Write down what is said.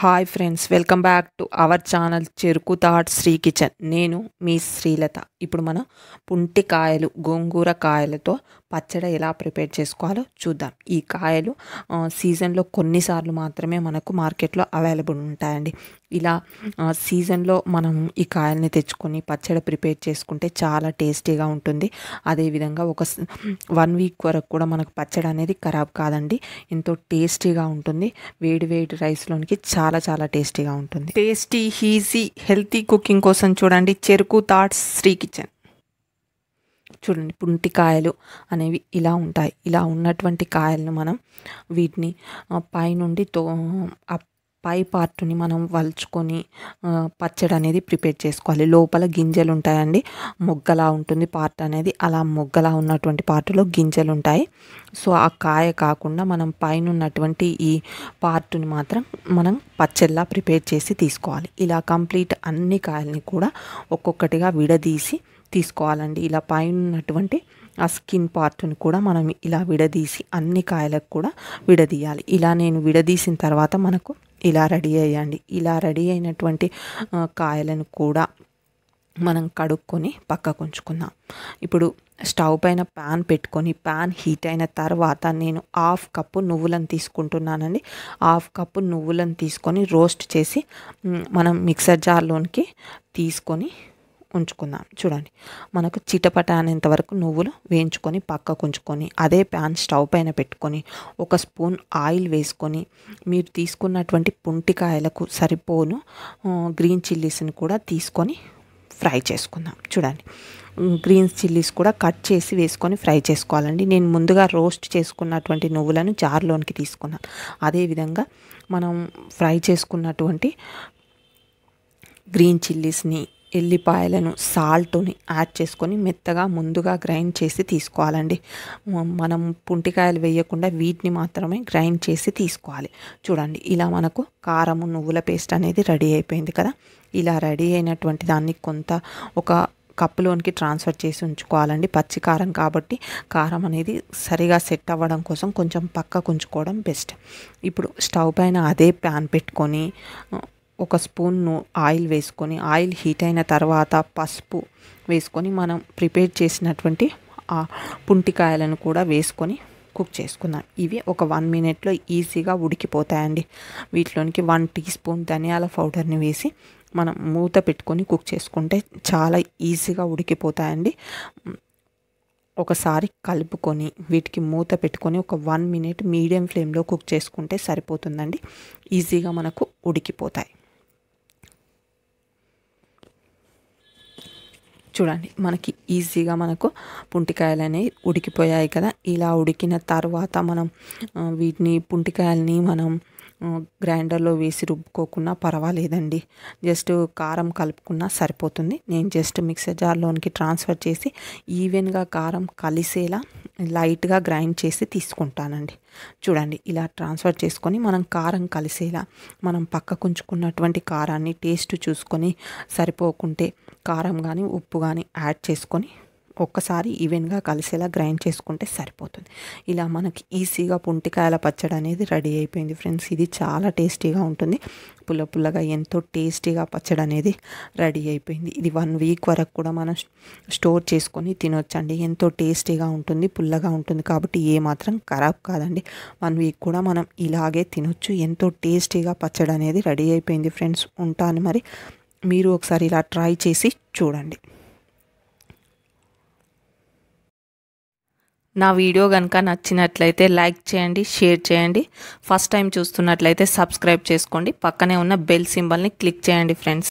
hi friends welcome back to our channel చెరుకు థాట్ Sri kitchen నేను మీ శ్రీలత ఇప్పుడు మన పుంటికాయలు గోంగూర కాయలతో పచ్చడి ఎలా ప్రిపేర్ చేసుకోవాలో చూద్దాం ఈ కాయలు సీజన్లో కొన్నిసార్లు మాత్రమే మనకు మార్కెట్లో అవైలబుల్ ఉంటాయండి ఇలా సీజన్లో మనం ఈ కాయల్ని తెచ్చుకొని పచ్చడి ప్రిపేర్ చేసుకుంటే చాలా టేస్టీగా ఉంటుంది అదేవిధంగా ఒక వన్ వీక్ వరకు కూడా మనకు పచ్చడి అనేది ఖరాబ్ కాదండి ఎంతో టేస్టీగా ఉంటుంది వేడి వేడి రైస్లోనికి చాలా చాలా టేస్టీగా ఉంటుంది టేస్టీ ఈజీ హెల్తీ కుకింగ్ కోసం చూడండి చెరుకు థాట్స్ శ్రీ కిచెన్ చూడండి పుంటి కాయలు అనేవి ఇలా ఉంటాయి ఇలా ఉన్నటువంటి కాయలను మనం వీటిని పైనుండి తో పై పార్ట్ని మనం వల్చుకొని పచ్చడి అనేది ప్రిపేర్ చేసుకోవాలి లోపల గింజలు ఉంటాయండి మొగ్గలా ఉంటుంది పార్ట్ అనేది అలా మొగ్గలా ఉన్నటువంటి పార్ట్లో గింజలు ఉంటాయి సో ఆ కాయ కాకుండా మనం పైన ఉన్నటువంటి ఈ పార్ట్ని మాత్రం మనం పచ్చడిలా ప్రిపేర్ చేసి తీసుకోవాలి ఇలా కంప్లీట్ అన్ని కాయల్ని కూడా ఒక్కొక్కటిగా విడదీసి తీసుకోవాలండి ఇలా పైన ఉన్నటువంటి ఆ స్కిన్ పార్ట్ని కూడా మనం ఇలా విడదీసి అన్ని కాయలకు కూడా విడదీయాలి ఇలా నేను విడదీసిన తర్వాత మనకు ఇలా రెడీ అయ్యండి ఇలా రెడీ అయినటువంటి కాయలను కూడా మనం కడుక్కొని పక్కకు ఉంచుకుందాం ఇప్పుడు స్టవ్ పైన ప్యాన్ పెట్టుకొని ప్యాన్ హీట్ అయిన తర్వాత నేను హాఫ్ కప్పు నువ్వులను తీసుకుంటున్నానండి హాఫ్ కప్పు నువ్వులను తీసుకొని రోస్ట్ చేసి మనం మిక్సర్ జార్లోనికి తీసుకొని ఉంచుకుందాం చూడండి మనకు చిటపట అనేంత వరకు నువ్వులు వేయించుకొని పక్కకు ఉంచుకొని అదే ప్యాన్ స్టవ్ పైన పెట్టుకొని ఒక స్పూన్ ఆయిల్ వేసుకొని మీరు తీసుకున్నటువంటి పుంటికాయలకు సరిపోను గ్రీన్ చిల్లీస్ని కూడా తీసుకొని ఫ్రై చేసుకుందాం చూడండి గ్రీన్ చిల్లీస్ కూడా కట్ చేసి వేసుకొని ఫ్రై చేసుకోవాలండి నేను ముందుగా రోస్ట్ చేసుకున్నటువంటి నువ్వులను జార్లోనికి తీసుకున్నాను అదేవిధంగా మనం ఫ్రై చేసుకున్నటువంటి గ్రీన్ చిల్లీస్ని ఎల్లిపాయలను సాల్ట్ని యాడ్ చేసుకొని మెత్తగా ముందుగా గ్రైండ్ చేసి తీసుకోవాలండి మనం పుంటికాయలు వేయకుండా వీటిని మాత్రమే గ్రైండ్ చేసి తీసుకోవాలి చూడండి ఇలా మనకు కారము నువ్వుల పేస్ట్ అనేది రెడీ అయిపోయింది కదా ఇలా రెడీ అయినటువంటి దాన్ని కొంత ఒక కప్పులోనికి ట్రాన్స్ఫర్ చేసి ఉంచుకోవాలండి పచ్చి కారం కాబట్టి కారం అనేది సరిగా సెట్ అవ్వడం కోసం కొంచెం పక్కకు ఉంచుకోవడం బెస్ట్ ఇప్పుడు స్టవ్ పైన అదే ప్యాన్ పెట్టుకొని ఒక స్పూన్ను ఆయిల్ వేసుకొని ఆయిల్ హీట్ అయిన తర్వాత పసుపు వేసుకొని మనం ప్రిపేర్ చేసినటువంటి ఆ పుంటికాయలను కూడా వేసుకొని కుక్ చేసుకుందాం ఇవి ఒక వన్ మినిట్లో ఈజీగా ఉడికిపోతాయండి వీటిలోనికి వన్ టీ స్పూన్ ధనియాల పౌడర్ని వేసి మనం మూత పెట్టుకొని కుక్ చేసుకుంటే చాలా ఈజీగా ఉడికిపోతాయండి ఒకసారి కలుపుకొని వీటికి మూత పెట్టుకొని ఒక వన్ మినిట్ మీడియం ఫ్లేమ్లో కుక్ చేసుకుంటే సరిపోతుందండి ఈజీగా మనకు ఉడికిపోతాయి చూడండి మనకి ఈజీగా మనకు పుంటికాయలు అనేవి ఉడికిపోయాయి కదా ఇలా ఉడికిన తర్వాత మనం వీటిని పుంటికాయలని మనం గ్రైండర్లో వేసి రుబ్బుకోకున్నా పర్వాలేదండి జస్ట్ కారం కలుపుకున్నా సరిపోతుంది నేను జస్ట్ మిక్సర్ జార్లోనికి ట్రాన్స్ఫర్ చేసి ఈవెన్గా కారం కలిసేలా లైట్గా గ్రైండ్ చేసి తీసుకుంటానండి చూడండి ఇలా ట్రాన్స్ఫర్ చేసుకొని మనం కారం కలిసేలా మనం పక్కకుంచుకున్నటువంటి కారాన్ని టేస్ట్ చూసుకొని సరిపోకుంటే కారం కానీ ఉప్పు కానీ యాడ్ చేసుకొని ఒక్కసారి ఈవెన్గా కలిసేలా గ్రైండ్ చేసుకుంటే సరిపోతుంది ఇలా మనకి ఈజీగా పుంటికాయల పచ్చడి అనేది రెడీ అయిపోయింది ఫ్రెండ్స్ ఇది చాలా టేస్టీగా ఉంటుంది పుల్ల పుల్లగా ఎంతో టేస్టీగా పచ్చడి అనేది రెడీ అయిపోయింది ఇది వన్ వీక్ వరకు కూడా మనం స్టోర్ చేసుకొని తినొచ్చండి ఎంతో టేస్టీగా ఉంటుంది పుల్లగా ఉంటుంది కాబట్టి ఏ మాత్రం ఖరాబ్ కాదండి వన్ వీక్ కూడా మనం ఇలాగే తినొచ్చు ఎంతో టేస్టీగా పచ్చడి అనేది రెడీ అయిపోయింది ఫ్రెండ్స్ ఉంటాను మరి మీరు ఒకసారి ఇలా ట్రై చేసి చూడండి నా వీడియో కనుక నచ్చినట్లయితే లైక్ చేయండి షేర్ చేయండి ఫస్ట్ టైం చూస్తున్నట్లయితే సబ్స్క్రైబ్ చేసుకోండి పక్కనే ఉన్న బెల్ సింబల్ని క్లిక్ చేయండి ఫ్రెండ్స్